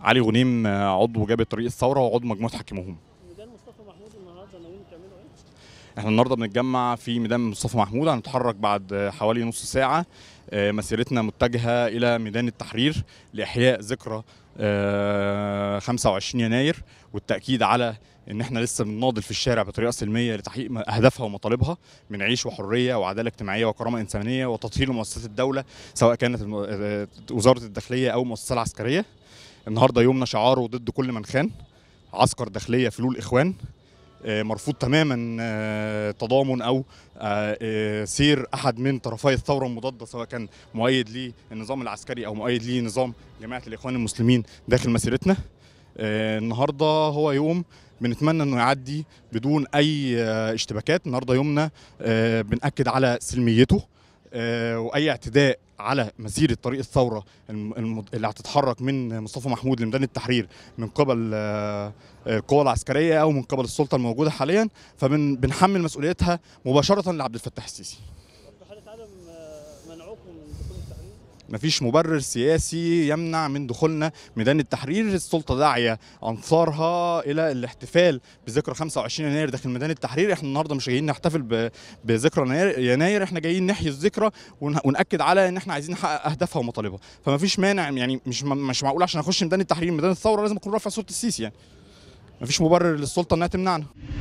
علي غنيم آه، عضو جبهه طريق الثوره وعضو مجموعه حكيمهم ميدان مصطفى محمود النهارده ناويين تعملوا ايه؟ احنا النهارده بنتجمع في ميدان مصطفى محمود هنتحرك بعد حوالي نص ساعه آه، مسيرتنا متجهه الى ميدان التحرير لاحياء ذكرى 25 آه، يناير والتاكيد على ان احنا لسه بنناضل في الشارع بطريقه سلميه لتحقيق اهدافها ومطالبها من عيش وحريه وعداله اجتماعيه وكرامه انسانيه وتطهير مؤسسات الدوله سواء كانت وزاره الداخليه او المؤسسه العسكريه النهارده يومنا شعاره ضد كل من خان عسكر داخليه فلول اخوان آه، مرفوض تماما آه، تضامن او آه، سير احد من طرفي الثوره المضاده سواء كان مؤيد للنظام العسكري او مؤيد لنظام جماعه الاخوان المسلمين داخل مسيرتنا النهارده هو يوم بنتمنى انه يعدي بدون اي اشتباكات النهارده يومنا بناكد على سلميته آه، واي اعتداء على مسيره طريق الثوره اللي هتتحرك من مصطفى محمود لميدان التحرير من قبل آه، آه، القوى العسكريه او من قبل السلطه الموجوده حاليا فبنحمل مسؤوليتها مباشره لعبد الفتاح السيسي مفيش مبرر سياسي يمنع من دخولنا ميدان التحرير السلطه داعيه انصارها الى الاحتفال بذكرى 25 يناير داخل ميدان التحرير احنا النهارده مش جايين نحتفل بذكرى يناير احنا جايين نحيي الذكرى وناكد على ان احنا عايزين نحقق اهدافها ومطالبها فمفيش مانع يعني مش مش معقول عشان اخش ميدان التحرير ميدان الثوره لازم اكون رافع صوره السيسي يعني مفيش مبرر للسلطه انها تمنعنا